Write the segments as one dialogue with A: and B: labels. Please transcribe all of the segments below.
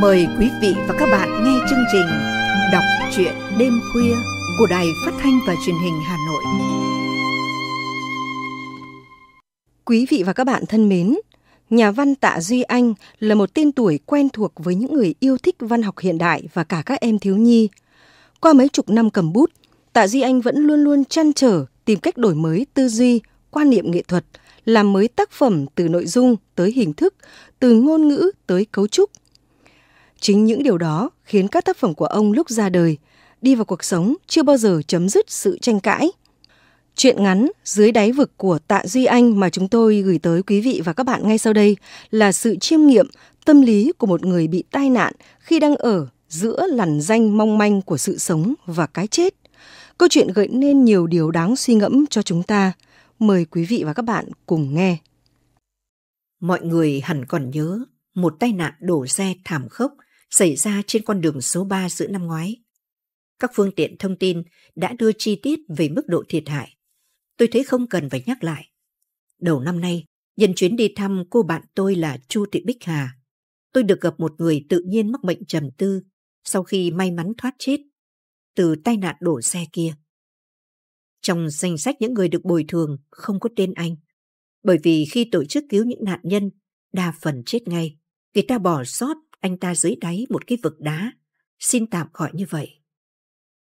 A: Mời quý vị và các bạn nghe chương trình Đọc truyện đêm khuya của Đài Phát thanh và Truyền hình Hà Nội. Quý vị và các bạn thân mến, nhà văn Tạ Duy Anh là một tên tuổi quen thuộc với những người yêu thích văn học hiện đại và cả các em thiếu nhi. Qua mấy chục năm cầm bút, Tạ Duy Anh vẫn luôn luôn chăn trở tìm cách đổi mới tư duy, quan niệm nghệ thuật, làm mới tác phẩm từ nội dung tới hình thức, từ ngôn ngữ tới cấu trúc, Chính những điều đó khiến các tác phẩm của ông lúc ra đời, đi vào cuộc sống chưa bao giờ chấm dứt sự tranh cãi. Chuyện ngắn dưới đáy vực của Tạ Duy Anh mà chúng tôi gửi tới quý vị và các bạn ngay sau đây là sự chiêm nghiệm tâm lý của một người bị tai nạn khi đang ở giữa làn danh mong manh của sự sống và cái chết. Câu chuyện gợi nên nhiều điều đáng suy ngẫm cho chúng ta. Mời quý vị và các bạn cùng nghe. Mọi người hẳn còn nhớ một tai nạn đổ xe thảm khốc xảy ra trên con đường số 3 giữa năm ngoái. Các phương tiện thông tin đã đưa chi tiết về mức độ thiệt hại. Tôi thấy không cần phải nhắc lại. Đầu năm nay, nhân chuyến đi thăm cô bạn tôi là Chu Thị Bích Hà, tôi được gặp một người tự nhiên mắc bệnh trầm tư sau khi may mắn thoát chết từ tai nạn đổ xe kia. Trong danh sách những người được bồi thường không có tên anh, bởi vì khi tổ chức cứu những nạn nhân, đa phần chết ngay, người ta bỏ sót anh ta dưới đáy một cái vực đá, xin tạm gọi như vậy.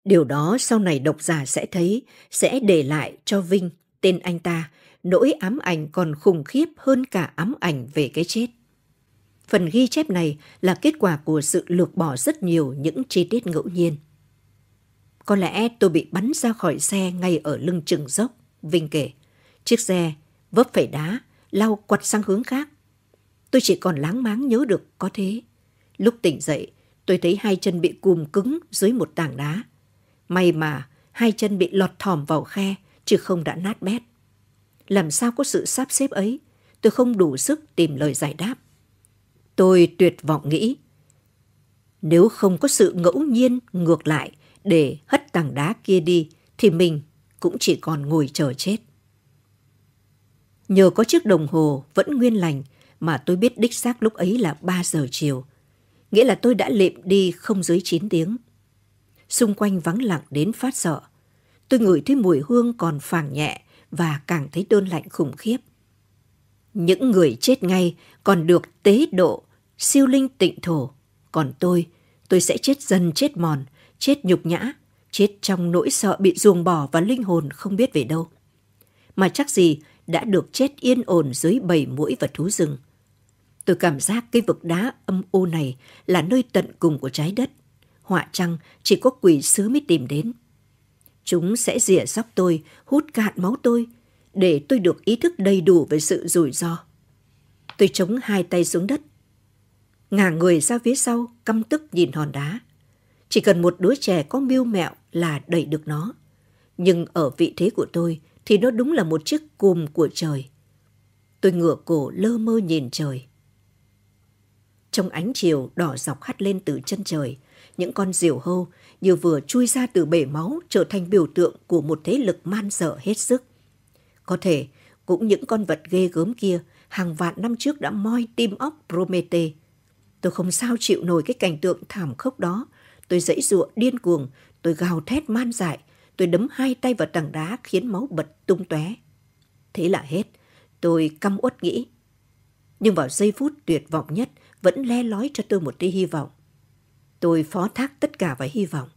A: Điều đó sau này độc giả sẽ thấy, sẽ để lại cho Vinh, tên anh ta, nỗi ám ảnh còn khủng khiếp hơn cả ám ảnh về cái chết. Phần ghi chép này là kết quả của sự lược bỏ rất nhiều những chi tiết ngẫu nhiên. Có lẽ tôi bị bắn ra khỏi xe ngay ở lưng chừng dốc, Vinh kể. Chiếc xe vấp phải đá, lao quặt sang hướng khác. Tôi chỉ còn láng máng nhớ được có thế. Lúc tỉnh dậy, tôi thấy hai chân bị cùm cứng dưới một tảng đá. May mà hai chân bị lọt thòm vào khe, chứ không đã nát bét. Làm sao có sự sắp xếp ấy, tôi không đủ sức tìm lời giải đáp. Tôi tuyệt vọng nghĩ, nếu không có sự ngẫu nhiên ngược lại để hất tảng đá kia đi, thì mình cũng chỉ còn ngồi chờ chết. Nhờ có chiếc đồng hồ vẫn nguyên lành mà tôi biết đích xác lúc ấy là 3 giờ chiều, nghĩa là tôi đã lệm đi không dưới 9 tiếng. Xung quanh vắng lặng đến phát sợ. Tôi ngửi thấy mùi hương còn phảng nhẹ và càng thấy đơn lạnh khủng khiếp. Những người chết ngay còn được tế độ, siêu linh tịnh thổ. Còn tôi, tôi sẽ chết dần chết mòn, chết nhục nhã, chết trong nỗi sợ bị ruồng bỏ và linh hồn không biết về đâu. Mà chắc gì đã được chết yên ổn dưới bầy mũi và thú rừng. Tôi cảm giác cái vực đá âm u này là nơi tận cùng của trái đất. Họa chăng chỉ có quỷ sứ mới tìm đến. Chúng sẽ rỉa dóc tôi, hút cạn máu tôi, để tôi được ý thức đầy đủ về sự rủi ro. Tôi chống hai tay xuống đất, ngả người ra phía sau, căm tức nhìn hòn đá. Chỉ cần một đứa trẻ có mưu mẹo là đẩy được nó. Nhưng ở vị thế của tôi thì nó đúng là một chiếc cùm của trời. Tôi ngửa cổ lơ mơ nhìn trời. Trong ánh chiều đỏ dọc hắt lên từ chân trời, những con diều hâu như vừa chui ra từ bể máu trở thành biểu tượng của một thế lực man dở hết sức. Có thể, cũng những con vật ghê gớm kia hàng vạn năm trước đã moi tim óc Promete. Tôi không sao chịu nổi cái cảnh tượng thảm khốc đó. Tôi dãy giụa điên cuồng, tôi gào thét man dại, tôi đấm hai tay vào tảng đá khiến máu bật tung tóe. Thế là hết. Tôi căm uất nghĩ. Nhưng vào giây phút tuyệt vọng nhất, vẫn le lói cho tôi một tia hy vọng. Tôi phó thác tất cả vào hy vọng.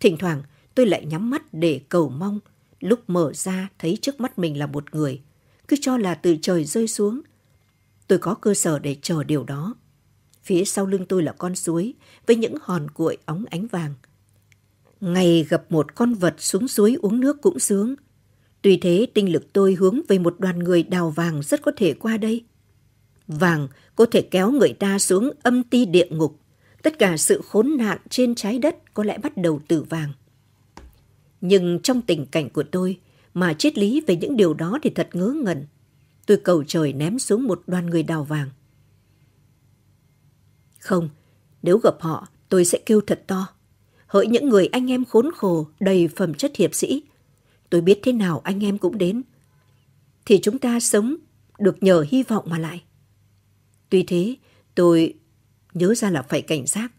A: Thỉnh thoảng tôi lại nhắm mắt để cầu mong, lúc mở ra thấy trước mắt mình là một người, cứ cho là từ trời rơi xuống. Tôi có cơ sở để chờ điều đó. Phía sau lưng tôi là con suối với những hòn cuội óng ánh vàng. Ngày gặp một con vật xuống suối uống nước cũng sướng. Tuy thế, tinh lực tôi hướng về một đoàn người đào vàng rất có thể qua đây vàng có thể kéo người ta xuống âm ti địa ngục. Tất cả sự khốn nạn trên trái đất có lẽ bắt đầu từ vàng. Nhưng trong tình cảnh của tôi, mà triết lý về những điều đó thì thật ngớ ngẩn. Tôi cầu trời ném xuống một đoàn người đào vàng. Không, nếu gặp họ, tôi sẽ kêu thật to. Hỡi những người anh em khốn khổ, đầy phẩm chất hiệp sĩ. Tôi biết thế nào anh em cũng đến. Thì chúng ta sống, được nhờ hy vọng mà lại. Tuy thế, tôi nhớ ra là phải cảnh giác.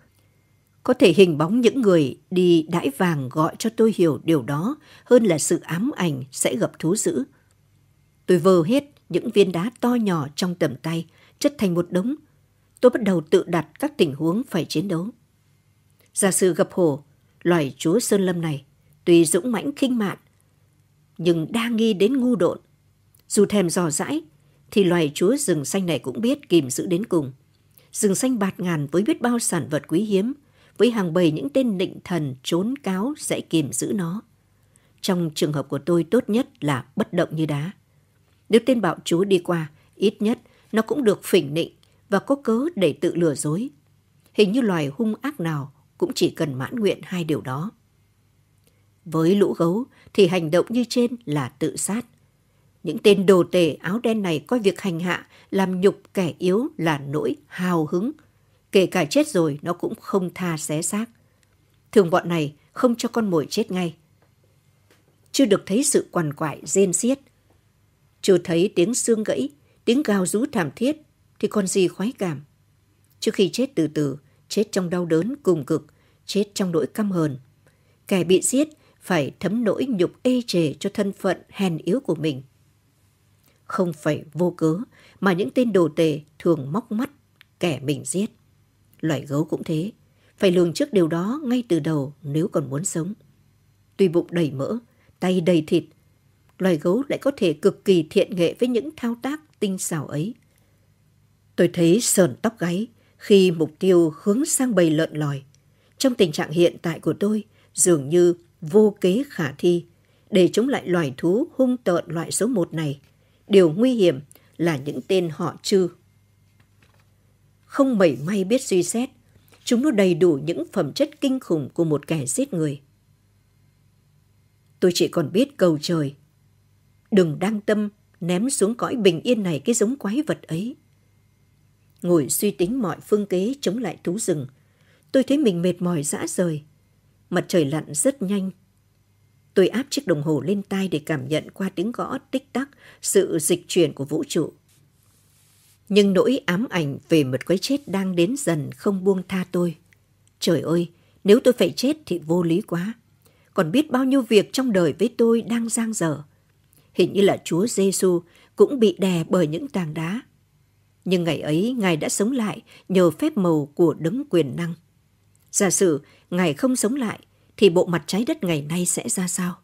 A: Có thể hình bóng những người đi đãi vàng gọi cho tôi hiểu điều đó hơn là sự ám ảnh sẽ gặp thú dữ. Tôi vơ hết những viên đá to nhỏ trong tầm tay, chất thành một đống. Tôi bắt đầu tự đặt các tình huống phải chiến đấu. Giả sử gặp hổ, loài chúa Sơn Lâm này, tuy dũng mãnh khinh mạn, nhưng đa nghi đến ngu độn. Dù thèm dò dãi, thì loài chúa rừng xanh này cũng biết kìm giữ đến cùng. Rừng xanh bạt ngàn với biết bao sản vật quý hiếm, với hàng bầy những tên định thần trốn cáo sẽ kìm giữ nó. Trong trường hợp của tôi tốt nhất là bất động như đá. Nếu tên bạo chúa đi qua, ít nhất nó cũng được phỉnh nịnh và có cớ để tự lừa dối. Hình như loài hung ác nào cũng chỉ cần mãn nguyện hai điều đó. Với lũ gấu thì hành động như trên là tự sát những tên đồ tể áo đen này coi việc hành hạ, làm nhục kẻ yếu là nỗi hào hứng. Kể cả chết rồi nó cũng không tha xé xác. Thường bọn này không cho con mồi chết ngay. Chưa được thấy sự quằn quại rên xiết. Chưa thấy tiếng xương gãy, tiếng gào rú thảm thiết thì còn gì khoái cảm. Trước khi chết từ từ, chết trong đau đớn cùng cực, chết trong nỗi căm hờn. Kẻ bị giết phải thấm nỗi nhục ê chề cho thân phận hèn yếu của mình không phải vô cớ mà những tên đồ tể thường móc mắt kẻ mình giết. Loài gấu cũng thế, phải lường trước điều đó ngay từ đầu nếu còn muốn sống. Tuy bụng đầy mỡ, tay đầy thịt, loài gấu lại có thể cực kỳ thiện nghệ với những thao tác tinh xảo ấy. Tôi thấy sờn tóc gáy khi mục tiêu hướng sang bầy lợn lòi. Trong tình trạng hiện tại của tôi, dường như vô kế khả thi để chống lại loài thú hung tợn loại số một này – Điều nguy hiểm là những tên họ chư. Không mảy may biết suy xét, chúng nó đầy đủ những phẩm chất kinh khủng của một kẻ giết người. Tôi chỉ còn biết cầu trời. Đừng đăng tâm ném xuống cõi bình yên này cái giống quái vật ấy. Ngồi suy tính mọi phương kế chống lại thú rừng, tôi thấy mình mệt mỏi dã rời. Mặt trời lặn rất nhanh, Tôi áp chiếc đồng hồ lên tai để cảm nhận qua tiếng gõ tích tắc sự dịch chuyển của vũ trụ. Nhưng nỗi ám ảnh về một cái chết đang đến dần không buông tha tôi. Trời ơi, nếu tôi phải chết thì vô lý quá. Còn biết bao nhiêu việc trong đời với tôi đang giang dở. Hình như là Chúa Giêsu cũng bị đè bởi những tảng đá. Nhưng ngày ấy, Ngài đã sống lại nhờ phép màu của đấng quyền năng. Giả sử Ngài không sống lại, thì bộ mặt trái đất ngày nay sẽ ra sao?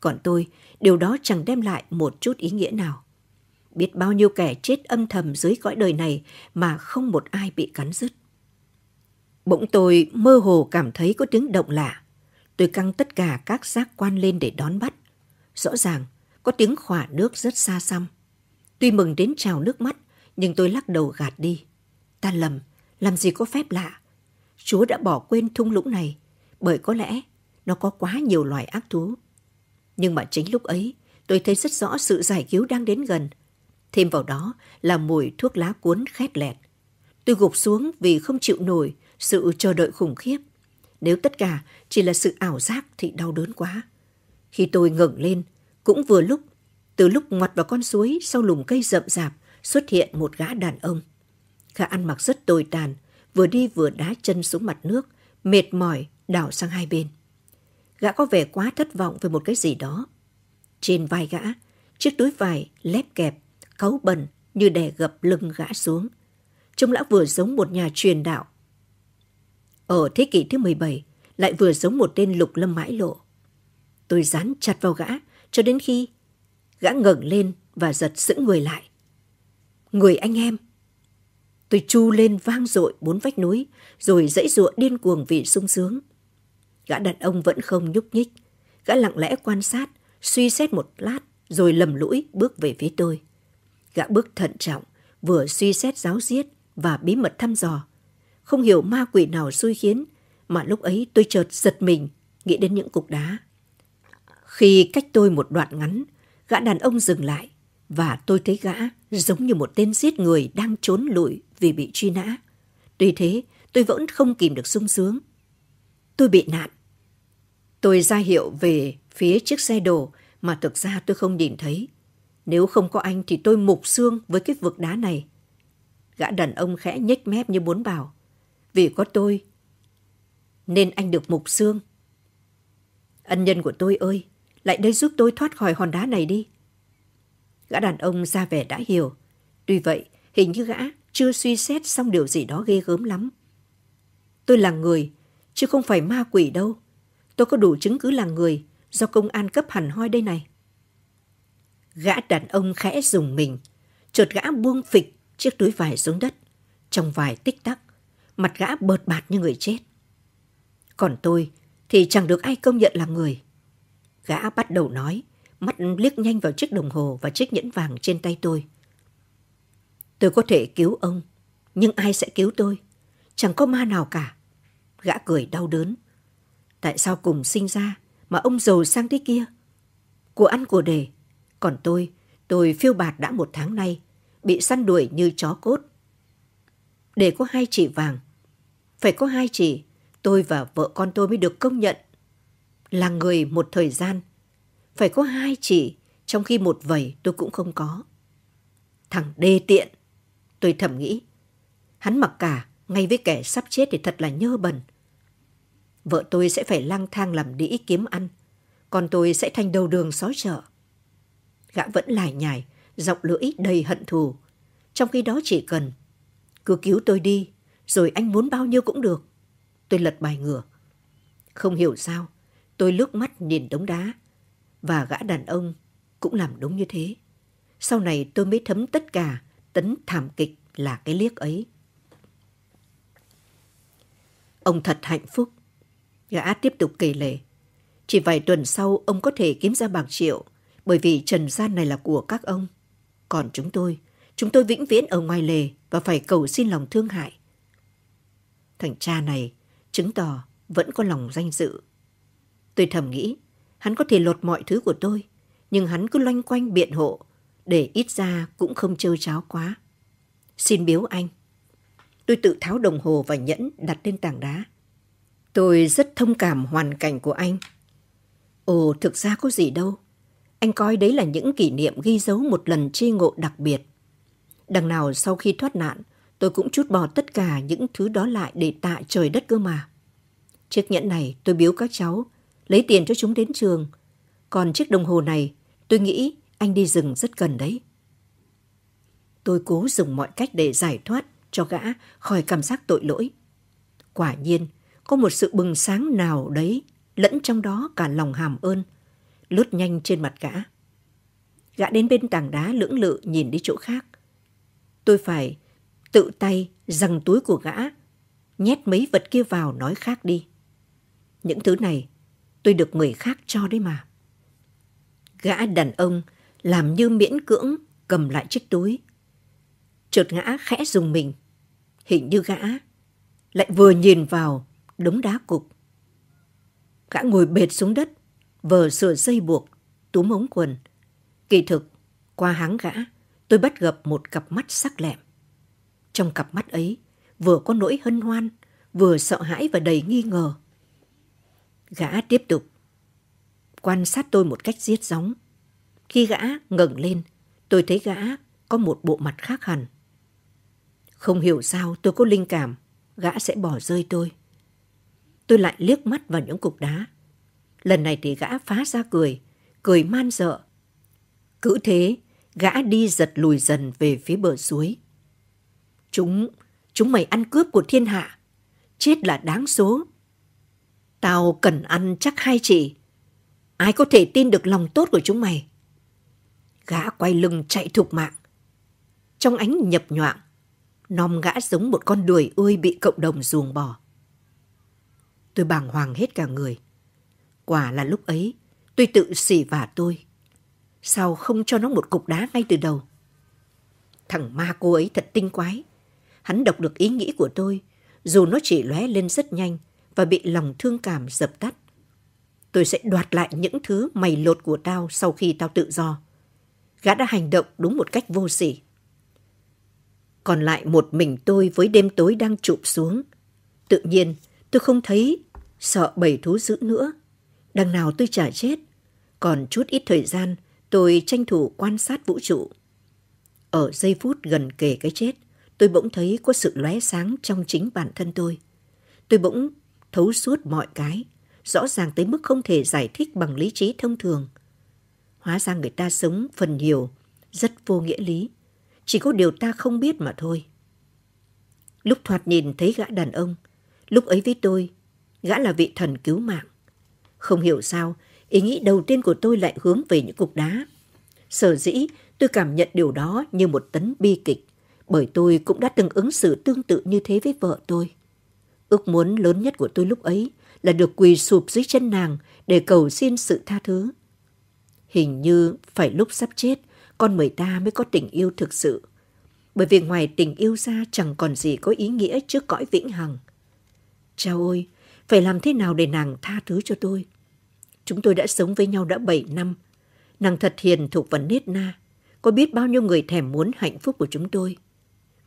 A: Còn tôi, điều đó chẳng đem lại một chút ý nghĩa nào. Biết bao nhiêu kẻ chết âm thầm dưới cõi đời này mà không một ai bị cắn rứt. Bỗng tôi mơ hồ cảm thấy có tiếng động lạ. Tôi căng tất cả các giác quan lên để đón bắt. Rõ ràng, có tiếng khỏa nước rất xa xăm. Tuy mừng đến trào nước mắt, nhưng tôi lắc đầu gạt đi. Ta lầm, làm gì có phép lạ. Chúa đã bỏ quên thung lũng này, bởi có lẽ nó có quá nhiều loài ác thú. Nhưng mà chính lúc ấy, tôi thấy rất rõ sự giải cứu đang đến gần. Thêm vào đó là mùi thuốc lá cuốn khét lẹt. Tôi gục xuống vì không chịu nổi sự chờ đợi khủng khiếp. Nếu tất cả chỉ là sự ảo giác thì đau đớn quá. Khi tôi ngẩng lên, cũng vừa lúc, từ lúc ngoặt vào con suối sau lùm cây rậm rạp xuất hiện một gã đàn ông. Gã ăn mặc rất tồi tàn, vừa đi vừa đá chân xuống mặt nước, mệt mỏi đảo sang hai bên. Gã có vẻ quá thất vọng về một cái gì đó. Trên vai gã, chiếc túi vải lép kẹp, cáu bẩn như đè gập lưng gã xuống. Trông lão vừa giống một nhà truyền đạo. Ở thế kỷ thứ 17, lại vừa giống một tên lục lâm mãi lộ. Tôi dán chặt vào gã cho đến khi gã ngẩng lên và giật sững người lại. Người anh em! Tôi chu lên vang dội bốn vách núi, rồi dãy ruộng điên cuồng vì sung sướng. Gã đàn ông vẫn không nhúc nhích. Gã lặng lẽ quan sát, suy xét một lát, rồi lầm lũi bước về phía tôi. Gã bước thận trọng, vừa suy xét giáo diết và bí mật thăm dò. Không hiểu ma quỷ nào xui khiến, mà lúc ấy tôi chợt giật mình, nghĩ đến những cục đá. Khi cách tôi một đoạn ngắn, gã đàn ông dừng lại và tôi thấy gã giống như một tên giết người đang trốn lùi vì bị truy nã. Tuy thế, tôi vẫn không kìm được sung sướng. Tôi bị nạn, Tôi ra hiệu về phía chiếc xe đổ mà thực ra tôi không nhìn thấy. Nếu không có anh thì tôi mục xương với cái vực đá này. Gã đàn ông khẽ nhếch mép như muốn bảo. Vì có tôi, nên anh được mục xương. Ân nhân của tôi ơi, lại đây giúp tôi thoát khỏi hòn đá này đi. Gã đàn ông ra vẻ đã hiểu. Tuy vậy, hình như gã chưa suy xét xong điều gì đó ghê gớm lắm. Tôi là người, chứ không phải ma quỷ đâu. Tôi có đủ chứng cứ là người do công an cấp hẳn hoi đây này. Gã đàn ông khẽ dùng mình, chợt gã buông phịch chiếc túi vải xuống đất. Trong vài tích tắc, mặt gã bợt bạt như người chết. Còn tôi thì chẳng được ai công nhận là người. Gã bắt đầu nói, mắt liếc nhanh vào chiếc đồng hồ và chiếc nhẫn vàng trên tay tôi. Tôi có thể cứu ông, nhưng ai sẽ cứu tôi? Chẳng có ma nào cả. Gã cười đau đớn, Tại sao cùng sinh ra mà ông giàu sang thế kia? Của ăn của để. Còn tôi, tôi phiêu bạt đã một tháng nay, bị săn đuổi như chó cốt. Để có hai chỉ vàng. Phải có hai chỉ, tôi và vợ con tôi mới được công nhận. Là người một thời gian. Phải có hai chỉ, trong khi một vẩy tôi cũng không có. Thằng đê tiện, tôi thầm nghĩ. Hắn mặc cả, ngay với kẻ sắp chết thì thật là nhơ bẩn vợ tôi sẽ phải lang thang làm đĩ kiếm ăn, còn tôi sẽ thành đầu đường xó chợ. Gã vẫn lải nhải, giọng lưỡi đầy hận thù. Trong khi đó chỉ cần, cứ cứu tôi đi, rồi anh muốn bao nhiêu cũng được. Tôi lật bài ngửa. Không hiểu sao, tôi lướt mắt nhìn đống đá. Và gã đàn ông cũng làm đúng như thế. Sau này tôi mới thấm tất cả tấn thảm kịch là cái liếc ấy. Ông thật hạnh phúc Gã tiếp tục kể lể. Chỉ vài tuần sau ông có thể kiếm ra bạc triệu bởi vì trần gian này là của các ông. Còn chúng tôi, chúng tôi vĩnh viễn ở ngoài lề và phải cầu xin lòng thương hại. Thằng cha này chứng tỏ vẫn có lòng danh dự. Tôi thầm nghĩ, hắn có thể lột mọi thứ của tôi, nhưng hắn cứ loanh quanh biện hộ, để ít ra cũng không trơ cháo quá. Xin biếu anh. Tôi tự tháo đồng hồ và nhẫn đặt lên tảng đá. Tôi rất thông cảm hoàn cảnh của anh. Ồ, thực ra có gì đâu. Anh coi đấy là những kỷ niệm ghi dấu một lần chi ngộ đặc biệt. Đằng nào sau khi thoát nạn, tôi cũng chút bỏ tất cả những thứ đó lại để tạ trời đất cơ mà. Chiếc nhẫn này tôi biếu các cháu, lấy tiền cho chúng đến trường. Còn chiếc đồng hồ này, tôi nghĩ anh đi rừng rất cần đấy. Tôi cố dùng mọi cách để giải thoát cho gã khỏi cảm giác tội lỗi. Quả nhiên, có một sự bừng sáng nào đấy, lẫn trong đó cả lòng hàm ơn, lướt nhanh trên mặt gã. Gã đến bên tảng đá lưỡng lự nhìn đi chỗ khác. Tôi phải tự tay giằng túi của gã, nhét mấy vật kia vào nói khác đi. Những thứ này tôi được người khác cho đấy mà. Gã đàn ông làm như miễn cưỡng cầm lại chiếc túi. Chợt ngã khẽ dùng mình. Hình như gã lại vừa nhìn vào đống đá cục. Gã ngồi bệt xuống đất, vờ sửa dây buộc, túm ống quần. Kỳ thực, qua háng gã, tôi bắt gặp một cặp mắt sắc lẹm. Trong cặp mắt ấy, vừa có nỗi hân hoan, vừa sợ hãi và đầy nghi ngờ. Gã tiếp tục quan sát tôi một cách giết gióng. Khi gã ngẩng lên, tôi thấy gã có một bộ mặt khác hẳn. Không hiểu sao tôi có linh cảm gã sẽ bỏ rơi tôi. Tôi lại liếc mắt vào những cục đá. Lần này thì gã phá ra cười, cười man dợ. Cứ thế, gã đi giật lùi dần về phía bờ suối. Chúng, chúng mày ăn cướp của thiên hạ. Chết là đáng số. Tao cần ăn chắc hai chị. Ai có thể tin được lòng tốt của chúng mày? Gã quay lưng chạy thục mạng. Trong ánh nhập nhoạng, nom gã giống một con đuổi ươi bị cộng đồng ruồng bỏ. Tôi bàng hoàng hết cả người. Quả là lúc ấy, tôi tự xỉ vả tôi. Sao không cho nó một cục đá ngay từ đầu? Thằng ma cô ấy thật tinh quái. Hắn đọc được ý nghĩ của tôi, dù nó chỉ lóe lên rất nhanh và bị lòng thương cảm dập tắt. Tôi sẽ đoạt lại những thứ mày lột của tao sau khi tao tự do. Gã đã hành động đúng một cách vô sỉ. Còn lại một mình tôi với đêm tối đang chụp xuống. Tự nhiên, tôi không thấy sợ bầy thú dữ nữa. Đằng nào tôi chả chết, còn chút ít thời gian tôi tranh thủ quan sát vũ trụ. Ở giây phút gần kề cái chết, tôi bỗng thấy có sự lóe sáng trong chính bản thân tôi. Tôi bỗng thấu suốt mọi cái, rõ ràng tới mức không thể giải thích bằng lý trí thông thường. Hóa ra người ta sống phần nhiều, rất vô nghĩa lý. Chỉ có điều ta không biết mà thôi. Lúc thoạt nhìn thấy gã đàn ông, lúc ấy với tôi gã là vị thần cứu mạng. Không hiểu sao, ý nghĩ đầu tiên của tôi lại hướng về những cục đá. Sở dĩ tôi cảm nhận điều đó như một tấn bi kịch, bởi tôi cũng đã từng ứng xử tương tự như thế với vợ tôi. Ước muốn lớn nhất của tôi lúc ấy là được quỳ sụp dưới chân nàng để cầu xin sự tha thứ. Hình như phải lúc sắp chết, con người ta mới có tình yêu thực sự. Bởi vì ngoài tình yêu ra chẳng còn gì có ý nghĩa trước cõi vĩnh hằng. Chao ôi, phải làm thế nào để nàng tha thứ cho tôi. Chúng tôi đã sống với nhau đã 7 năm. Nàng thật hiền thục và nết na. Có biết bao nhiêu người thèm muốn hạnh phúc của chúng tôi.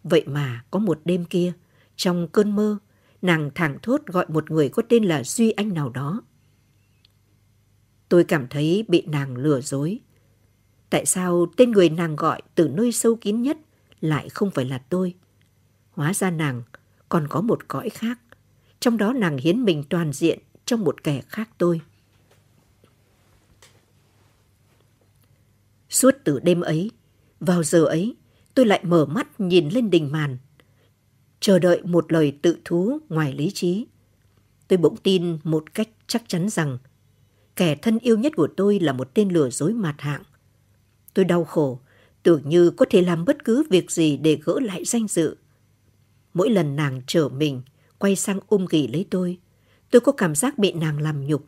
A: Vậy mà có một đêm kia, trong cơn mơ, nàng thẳng thốt gọi một người có tên là Duy Anh nào đó. Tôi cảm thấy bị nàng lừa dối. Tại sao tên người nàng gọi từ nơi sâu kín nhất lại không phải là tôi? Hóa ra nàng còn có một cõi khác trong đó nàng hiến mình toàn diện trong một kẻ khác tôi. Suốt từ đêm ấy, vào giờ ấy, tôi lại mở mắt nhìn lên đình màn, chờ đợi một lời tự thú ngoài lý trí. Tôi bỗng tin một cách chắc chắn rằng kẻ thân yêu nhất của tôi là một tên lừa dối mặt hạng. Tôi đau khổ, tưởng như có thể làm bất cứ việc gì để gỡ lại danh dự. Mỗi lần nàng trở mình, quay sang ôm ghì lấy tôi. Tôi có cảm giác bị nàng làm nhục.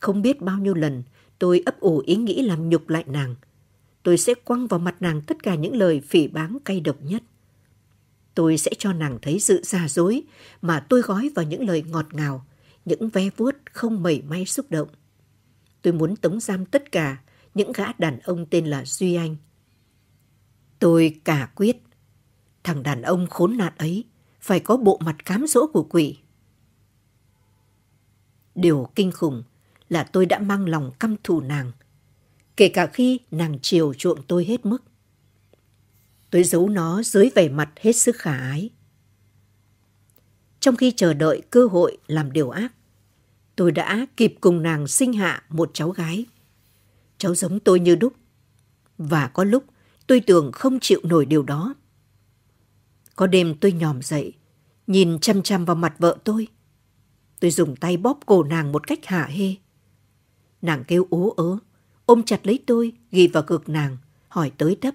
A: Không biết bao nhiêu lần tôi ấp ủ ý nghĩ làm nhục lại nàng. Tôi sẽ quăng vào mặt nàng tất cả những lời phỉ báng cay độc nhất. Tôi sẽ cho nàng thấy sự giả dối mà tôi gói vào những lời ngọt ngào, những ve vuốt không mẩy may xúc động. Tôi muốn tống giam tất cả những gã đàn ông tên là Duy Anh. Tôi cả quyết. Thằng đàn ông khốn nạn ấy phải có bộ mặt cám dỗ của quỷ. Điều kinh khủng là tôi đã mang lòng căm thù nàng, kể cả khi nàng chiều chuộng tôi hết mức. Tôi giấu nó dưới vẻ mặt hết sức khả ái. Trong khi chờ đợi cơ hội làm điều ác, tôi đã kịp cùng nàng sinh hạ một cháu gái. Cháu giống tôi như đúc. Và có lúc tôi tưởng không chịu nổi điều đó. Có đêm tôi nhòm dậy, nhìn chăm chăm vào mặt vợ tôi. Tôi dùng tay bóp cổ nàng một cách hạ hê. Nàng kêu ố ớ, ôm chặt lấy tôi, ghi vào ngực nàng, hỏi tới tấp.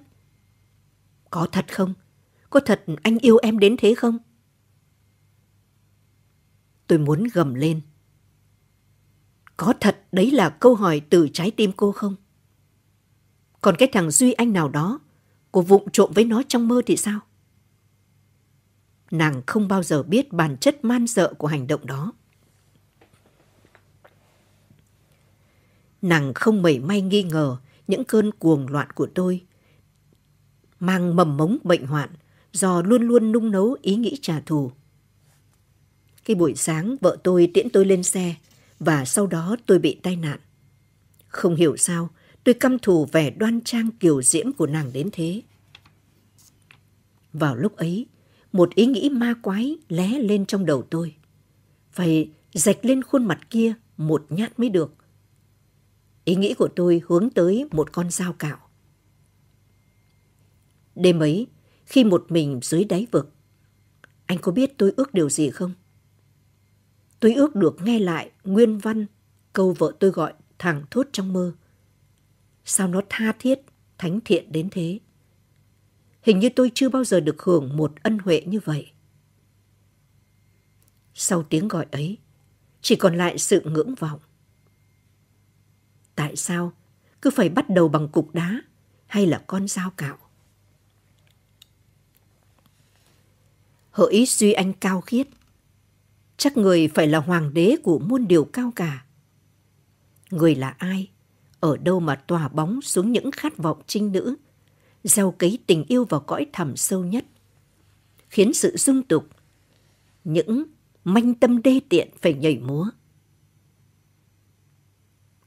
A: Có thật không? Có thật anh yêu em đến thế không? Tôi muốn gầm lên. Có thật đấy là câu hỏi từ trái tim cô không? Còn cái thằng Duy Anh nào đó, cô vụng trộm với nó trong mơ thì sao? nàng không bao giờ biết bản chất man dợ của hành động đó. Nàng không mảy may nghi ngờ những cơn cuồng loạn của tôi mang mầm mống bệnh hoạn do luôn luôn nung nấu ý nghĩ trả thù. Cái buổi sáng vợ tôi tiễn tôi lên xe và sau đó tôi bị tai nạn. Không hiểu sao tôi căm thù vẻ đoan trang kiều diễm của nàng đến thế. Vào lúc ấy, một ý nghĩ ma quái lé lên trong đầu tôi. Phải dạch lên khuôn mặt kia một nhát mới được. Ý nghĩ của tôi hướng tới một con dao cạo. Đêm ấy, khi một mình dưới đáy vực, anh có biết tôi ước điều gì không? Tôi ước được nghe lại nguyên văn câu vợ tôi gọi thẳng thốt trong mơ. Sao nó tha thiết, thánh thiện đến thế? Hình như tôi chưa bao giờ được hưởng một ân huệ như vậy. Sau tiếng gọi ấy, chỉ còn lại sự ngưỡng vọng. Tại sao cứ phải bắt đầu bằng cục đá hay là con dao cạo? Hỡi duy anh cao khiết, chắc người phải là hoàng đế của muôn điều cao cả. Người là ai? Ở đâu mà tỏa bóng xuống những khát vọng trinh nữ? gieo cấy tình yêu vào cõi thẳm sâu nhất, khiến sự dung tục, những manh tâm đê tiện phải nhảy múa.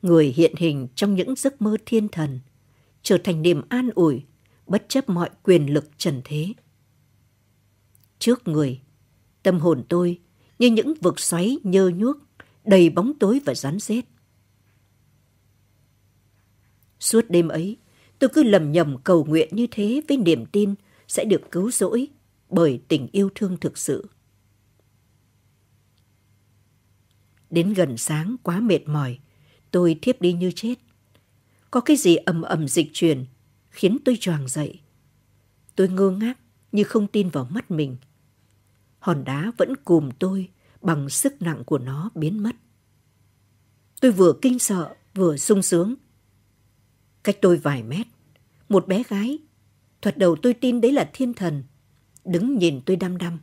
A: Người hiện hình trong những giấc mơ thiên thần, trở thành niềm an ủi, bất chấp mọi quyền lực trần thế. Trước người, tâm hồn tôi như những vực xoáy nhơ nhuốc, đầy bóng tối và rắn rết. Suốt đêm ấy, Tôi cứ lầm nhầm cầu nguyện như thế với niềm tin sẽ được cứu rỗi bởi tình yêu thương thực sự. Đến gần sáng quá mệt mỏi, tôi thiếp đi như chết. Có cái gì ầm ầm dịch chuyển khiến tôi choàng dậy. Tôi ngơ ngác như không tin vào mắt mình. Hòn đá vẫn cùm tôi bằng sức nặng của nó biến mất. Tôi vừa kinh sợ vừa sung sướng Cách tôi vài mét, một bé gái, thoạt đầu tôi tin đấy là thiên thần, đứng nhìn tôi đăm đăm.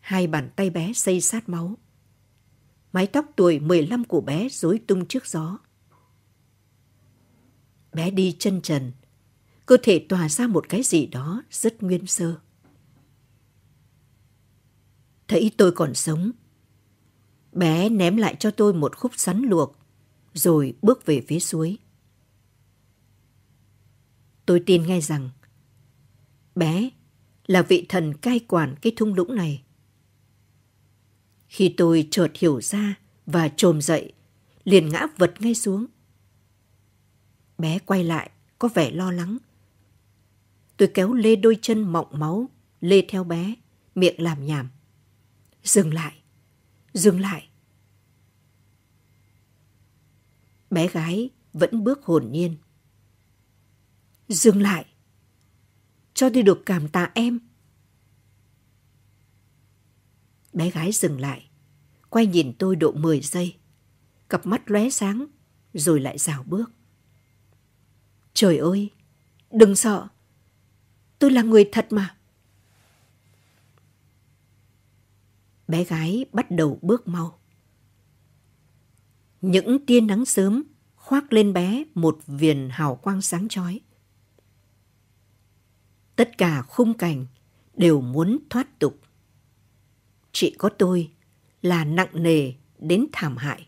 A: Hai bàn tay bé xây sát máu. Mái tóc tuổi 15 của bé rối tung trước gió. Bé đi chân trần, cơ thể tỏa ra một cái gì đó rất nguyên sơ. Thấy tôi còn sống, bé ném lại cho tôi một khúc sắn luộc, rồi bước về phía suối. Tôi tin ngay rằng bé là vị thần cai quản cái thung lũng này. Khi tôi chợt hiểu ra và trồm dậy, liền ngã vật ngay xuống. Bé quay lại, có vẻ lo lắng. Tôi kéo lê đôi chân mọng máu, lê theo bé, miệng làm nhảm. Dừng lại, dừng lại. Bé gái vẫn bước hồn nhiên dừng lại cho đi được cảm tạ em bé gái dừng lại quay nhìn tôi độ 10 giây cặp mắt lóe sáng rồi lại rào bước trời ơi đừng sợ tôi là người thật mà bé gái bắt đầu bước mau những tia nắng sớm khoác lên bé một viền hào quang sáng chói Tất cả khung cảnh đều muốn thoát tục. chị có tôi là nặng nề đến thảm hại.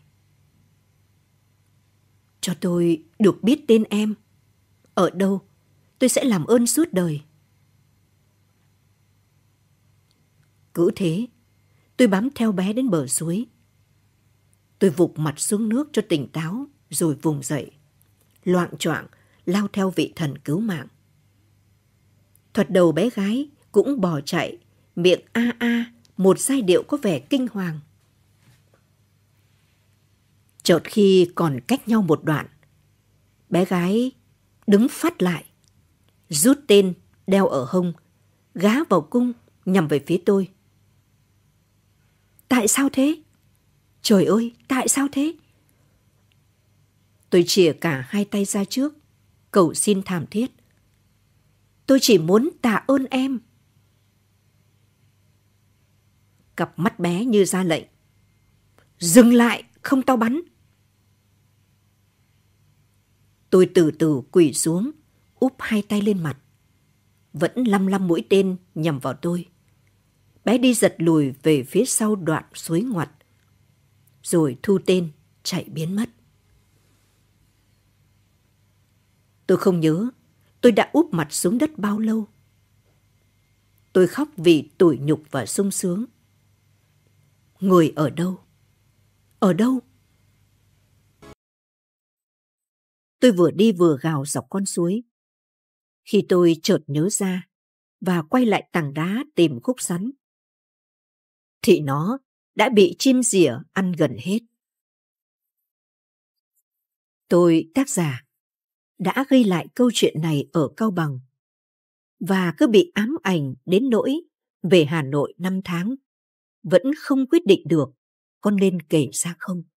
A: Cho tôi được biết tên em. Ở đâu, tôi sẽ làm ơn suốt đời. Cứ thế, tôi bám theo bé đến bờ suối. Tôi vụt mặt xuống nước cho tỉnh táo rồi vùng dậy. Loạn choạng lao theo vị thần cứu mạng. Thuật đầu bé gái cũng bỏ chạy, miệng a a, một giai điệu có vẻ kinh hoàng. Chợt khi còn cách nhau một đoạn, bé gái đứng phát lại, rút tên đeo ở hông, gá vào cung nhằm về phía tôi. Tại sao thế? Trời ơi, tại sao thế? Tôi chìa cả hai tay ra trước, cầu xin thảm thiết. Tôi chỉ muốn tạ ơn em. Cặp mắt bé như ra lệnh. Dừng lại, không tao bắn. Tôi từ từ quỳ xuống, úp hai tay lên mặt. Vẫn lăm lăm mũi tên nhằm vào tôi. Bé đi giật lùi về phía sau đoạn suối ngoặt. Rồi thu tên, chạy biến mất. Tôi không nhớ tôi đã úp mặt xuống đất bao lâu. Tôi khóc vì tủi nhục và sung sướng. Người ở đâu? Ở đâu? Tôi vừa đi vừa gào dọc con suối. Khi tôi chợt nhớ ra và quay lại tảng đá tìm khúc sắn. Thì nó đã bị chim rỉa ăn gần hết. Tôi tác giả đã ghi lại câu chuyện này ở Cao Bằng và cứ bị ám ảnh đến nỗi về Hà Nội năm tháng vẫn không quyết định được con nên kể ra không.